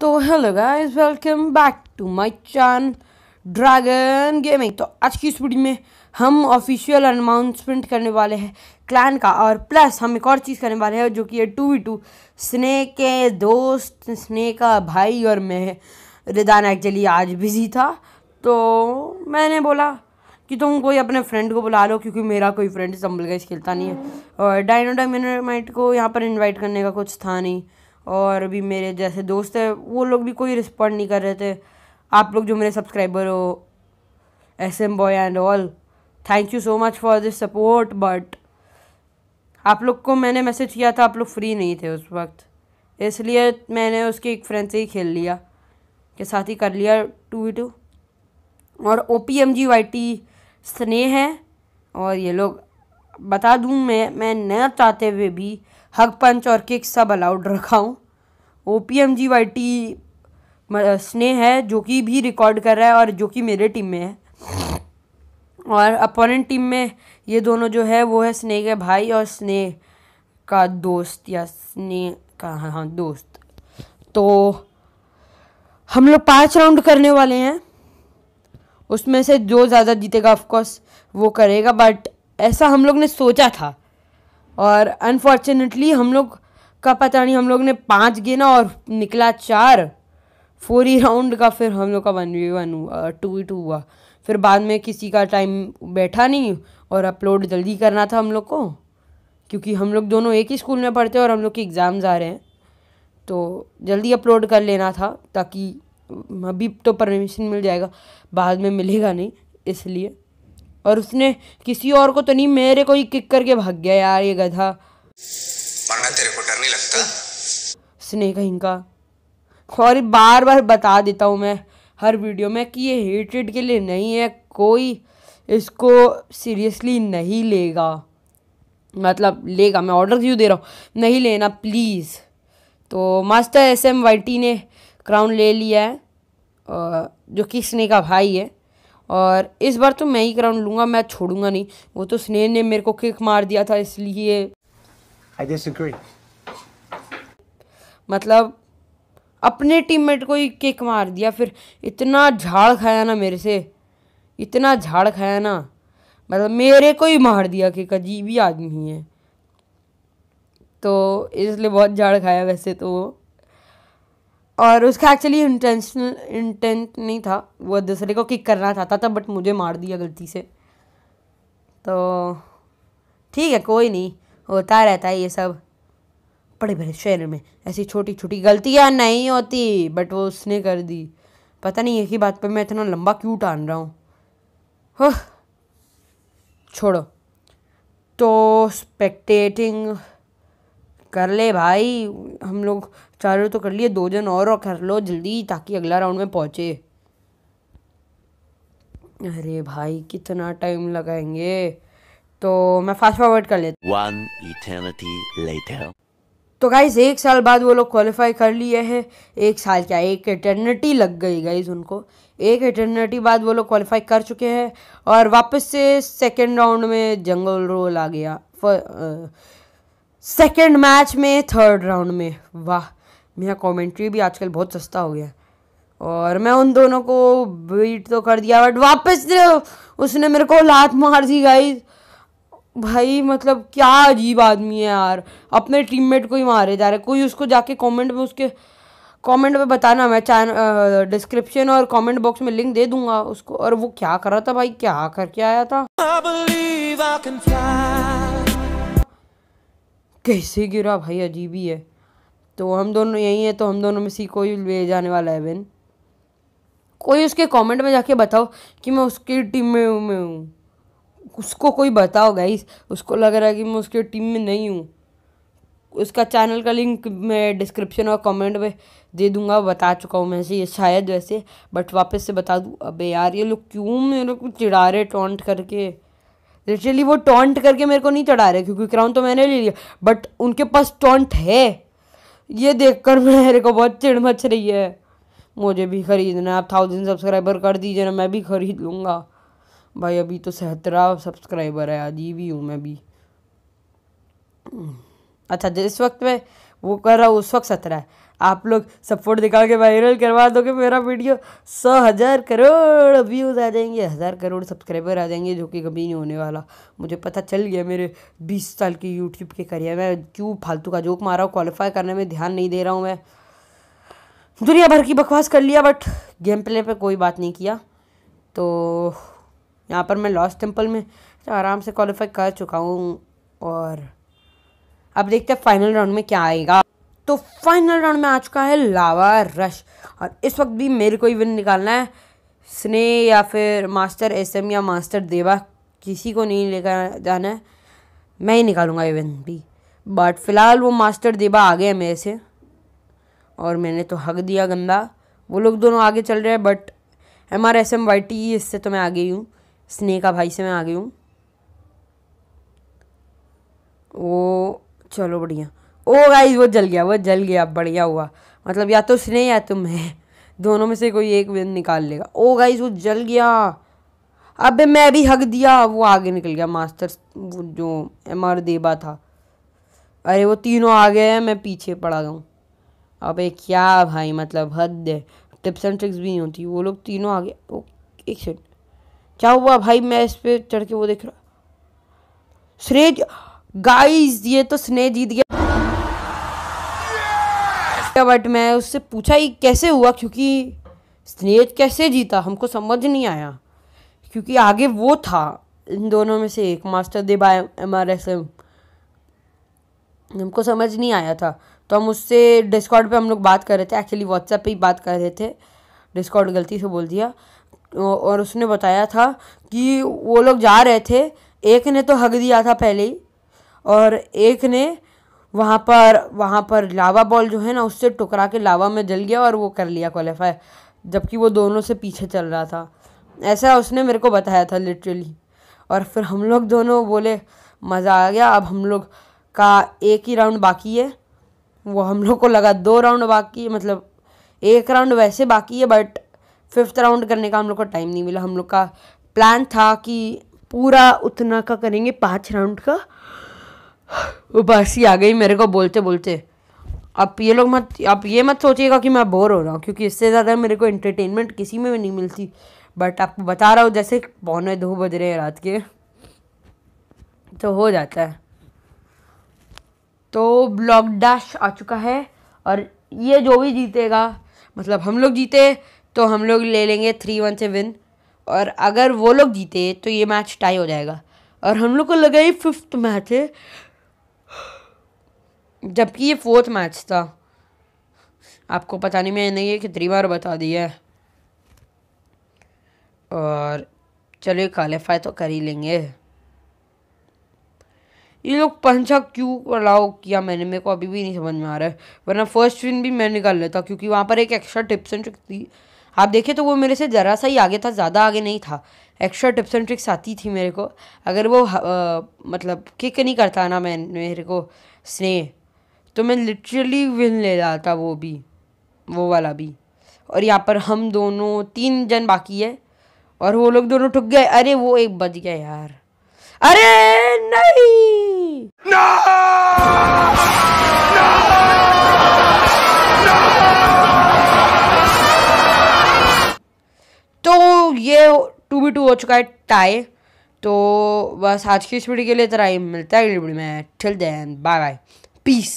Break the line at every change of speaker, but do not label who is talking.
तो hello guys welcome back to my chain dragon gaming तो आज की इस वीडियो में हम ऑफिशियल अनाउंसमेंट करने वाले हैं क्लैन का और प्लस हम एक और चीज़ करने वाले हैं जो कि है टू वी टू स्ने के दोस्त स्ने का भाई और मैं रिदान एक्चुअली आज बिजी था तो मैंने बोला कि तुम कोई अपने फ्रेंड को बुला लो क्योंकि मेरा कोई फ्रेंड संभल गया खेलता नहीं है और डायनो डायनामाइट को यहाँ पर इन्वाइट करने का कुछ था नहीं और भी मेरे जैसे दोस्त हैं वो लोग भी कोई रिस्पॉन्ड नहीं कर रहे थे आप लोग जो मेरे सब्सक्राइबर हो S M boy and all thank you so much for this support but आप लोग को मैंने मैसेज किया था आप लोग फ्री नहीं थे उस वक्त इसलिए मैंने उसके एक फ्रेंड से ही खेल लिया के साथ ही कर लिया टू वी टू और O P M G Y T Sneh है और ये लोग बता दूँ मैं मैं न चाहते हुए भी हक पंच और किक सब अलाउड रखा हूँ O P M G Y T Sneh है जो कि भी रिकॉर्ड कर रहा है और जो कि मेरे टीम में है और अपोनेंट टीम में ये दोनों जो है वो है स्नेह के भाई और स्नेह का दोस्त या स्नेह का हाँ हाँ दोस्त तो हम लोग पाँच राउंड करने वाले हैं उसमें से जो ज़्यादा जीतेगा ऑफकोर्स वो करेगा बट ऐसा हम लोग ने सोचा था और अनफॉर्चुनेटली हम लोग का पता नहीं हम लोग ने पाँच गिना और निकला चार फोर ही राउंड का फिर हम लोग का वन वी वन हुआ टू वी टू हुआ फिर बाद में किसी का टाइम बैठा नहीं और अपलोड जल्दी करना था हम लोग को क्योंकि हम लोग दोनों एक ही स्कूल में पढ़ते हैं और हम लोग के एग्ज़ाम्स आ रहे हैं तो जल्दी अपलोड कर लेना था ताकि अभी तो परमिशन मिल जाएगा बाद में मिलेगा नहीं इसलिए और उसने किसी और को तो नहीं मेरे को ही किक करके भाग गया यार ये गधा मरना तेरे को डर नहीं लगता स्नेह कहीं का और बार बार बता देता हूँ मैं हर वीडियो में कि ये हेटेड के लिए नहीं है कोई इसको सीरियसली नहीं लेगा मतलब लेगा मैं ऑर्डर क्यों दे रहा हूँ नहीं लेना प्लीज़ तो master S M Y T ने क्राउन ले लिया है जो कि स्नेह का भाई है और इस बार तो मैं ही क्राउन लूँगा मैं छोड़ूंगा नहीं वो तो स्नेह ने मेरे को किक मार दिया था इसलिए मतलब अपने टीममेट को ही किक मार दिया फिर इतना झाड़ खाया ना मेरे से इतना झाड़ खाया ना मतलब मेरे को ही मार दिया कि अजीब ही आदमी है तो इसलिए बहुत झाड़ खाया वैसे तो वो और उसका एक्चुअली इंटेंशनल इंटेंट नहीं था वो दूसरे को किक करना चाहता था बट मुझे मार दिया गलती से तो ठीक है कोई नहीं होता रहता है ये सब बड़े बड़े शहर में ऐसी छोटी छोटी गलतियाँ नहीं होती बट वो उसने कर दी पता नहीं एक ही बात पर मैं इतना लंबा क्यों टान रहा हूँ छोड़ो तो स्पेक्टेटिंग कर ले भाई हम लोग चारों तो कर लिए दो जन और, और कर लो जल्दी ताकि अगला राउंड में पहुँचे अरे भाई कितना टाइम लगाएंगे तो मैं फास्ट फॉरवर्ड कर लेता तो गाइज़ एक साल बाद वो लोग क्वालिफाई कर लिए हैं एक साल क्या एक एटर्निटी लग गई गाइज़ उनको एक एटर्निटी बाद वो लोग क्वालिफाई कर चुके हैं और वापस से सेकेंड राउंड में जंगल रोल आ गया सेकेंड मैच में थर्ड राउंड में वाह मेरा कमेंट्री भी आजकल बहुत सस्ता हो गया और मैं उन दोनों को बीट तो कर दिया बट वापस उसने मेरे को लात मार दी गाइज भाई मतलब क्या अजीब आदमी है यार अपने टीममेट को ही मारे जा रहे कोई उसको जाके कमेंट में उसके कमेंट में बताना मैं चैन डिस्क्रिप्शन और कमेंट बॉक्स में लिंक दे दूंगा उसको और वो क्या कर रहा था भाई क्या करके आया था कैसे गिरा भाई अजीब ही है तो हम दोनों यही है तो हम दोनों में सी कोई ले जाने वाला है बेन कोई उसके कमेंट में जाके बताओ कि मैं उसकी टीम में हूँ उसको कोई बताओ गाइस उसको लग रहा है कि मैं उसके टीम में नहीं हूँ उसका चैनल का लिंक मैं डिस्क्रिप्शन और कमेंट में दे दूंगा बता चुका हूँ मैं से ये शायद वैसे बट वापस से बता दूँ अबे यार ये लोग क्यों मेरे को चिढ़ा रहे टॉन्ट करके लिटरली वो टॉन्ट करके मेरे को नहीं चढ़ा रहे क्योंकि क्राउन तो मैंने ले लिया बट उनके पास टॉन्ट है ये देख कर मेरे को बहुत चिड़ मच रही है मुझे भी खरीदना आप थाउजेंड सब्सक्राइबर कर दीजिए ना मैं भी खरीद लूँगा भाई अभी तो सत्रह सब्सक्राइबर है आज ही हूँ मैं भी अच्छा जिस वक्त मैं वो कर रहा हूँ उस वक्त सत्रह है आप लोग सपोर्ट दिखा के वायरल करवा दोगे मेरा वीडियो सौ हज़ार करोड़ व्यूज़ आ जाएंगे हज़ार करोड़ सब्सक्राइबर आ जाएंगे जो कि कभी नहीं होने वाला मुझे पता चल गया मेरे बीस साल के यूट्यूब के करियर में क्यों फालतू का जोक मारा हूँ क्वालिफाई करने में ध्यान नहीं दे रहा हूँ मैं दुनिया भर की बकवास कर लिया बट गेम प्ले पर कोई बात नहीं किया तो यहाँ पर मैं लॉस टेम्पल में आराम से क्वालिफाई कर चुका हूँ और अब देखते हैं फाइनल राउंड में क्या आएगा तो फाइनल राउंड में आ चुका है लावा रश और इस वक्त भी मेरे को ही विन निकालना है स्ने या फिर मास्टर एसएम या मास्टर देवा किसी को नहीं लेकर जाना है मैं ही निकालूंगा ये विन भी बट फिलहाल वो मास्टर देवा गए हैं मेरे से और मैंने तो हक दिया गंदा वो लोग दोनों आगे चल रहे हैं but M R S M Y T इससे तो मैं आगे ही हूँ स्नेका भाई से मैं आ गई हूँ वो चलो बढ़िया ओ गाइस वो जल गया वो जल गया बढ़िया हुआ मतलब या तो स्ने या तो मैं दोनों में से कोई एक विन निकाल लेगा ओ गाइस वो जल गया अबे मैं भी हक दिया वो आगे निकल गया मास्टर वो जो एम आर देबा था अरे वो तीनों आ गए हैं मैं पीछे पड़ा गया हूँ अबे क्या भाई मतलब हद टिप्स एंड ट्रिक्स भी नहीं होती वो लोग तीनों आ गए ओ एक सेकंड क्या हुआ भाई मैं इस पर चढ़ के वो देख रहा स्नेह गाइस ये तो स्नेह जीत गया बट मैं उससे पूछा ही कैसे हुआ क्योंकि स्नेह कैसे जीता हमको समझ नहीं आया क्योंकि आगे वो था इन दोनों में से एक मास्टर दे by M R S M हमको समझ नहीं आया था तो हम उससे डिस्कॉर्ड पे हम लोग बात कर रहे थे एक्चुअली व्हाट्सएप पे ही बात कर रहे थे डिस्कॉर्ड गलती से बोल दिया और उसने बताया था कि वो लोग जा रहे थे एक ने तो हग दिया था पहले ही और एक ने वहाँ पर वहाँ पर लावा बॉल जो है ना उससे टुकरा के लावा में जल गया और वो कर लिया क्वालिफाई जबकि वो दोनों से पीछे चल रहा था ऐसा उसने मेरे को बताया था लिटरली और फिर हम लोग दोनों बोले मज़ा आ गया अब हम लोग का एक ही राउंड बाकी है वो हम लोग को लगा दो राउंड बाकी मतलब एक राउंड वैसे बाकी है बट फिफ्थ राउंड करने का हम लोग का टाइम नहीं मिला हम लोग का प्लान था कि पूरा उतना का करेंगे पाँच राउंड का बस ही आ गई मेरे को बोलते बोलते आप ये लोग मत आप ये मत सोचिएगा कि मैं बोर हो रहा हूँ क्योंकि इससे ज़्यादा मेरे को एंटरटेनमेंट किसी में भी नहीं मिलती बट आपको बता रहा हूँ जैसे पौने दो बज रहे हैं रात के तो हो जाता है तो ब्लॉक डैश आ चुका है और ये जो भी जीतेगा मतलब हम लोग जीते तो हम लोग ले लेंगे थ्री वन से विन और अगर वो लोग जीते तो ये मैच टाई हो जाएगा और हम लोग को लगा ये फिफ्थ मैच है जबकि ये फोर्थ मैच था आपको पता नहीं मैंने ये कितनी बार बता दिया है और चलो क्वालिफाई तो कर ही लेंगे ये लोग पंचा क्यों अलाउ किया मैंने मेरे को अभी भी नहीं समझ में आ रहा है वरना फर्स्ट विन भी मैं निकाल लेता क्योंकि वहाँ पर एक एक्स्ट्रा टिप्स एंड ट्रिक थी आप देखें तो वो मेरे से ज़रा सा ही आगे था ज़्यादा आगे नहीं था एक्स्ट्रा टिप्स एंड ट्रिक्स आती थी मेरे को अगर वो आ, मतलब किक नहीं करता ना मैं मेरे को स्नेह तो मैं लिटरली विन ले जाता वो भी वो वाला भी और यहाँ पर हम दोनों तीन जन बाकी है और वो लोग दोनों ठुक गए अरे वो एक बच गया यार अरे नहीं no! टू बी टू हो चुका है टाई तो बस आज की इस वीडियो के लिए तरह मिलता है अगली वीडियो में till then bye bye piece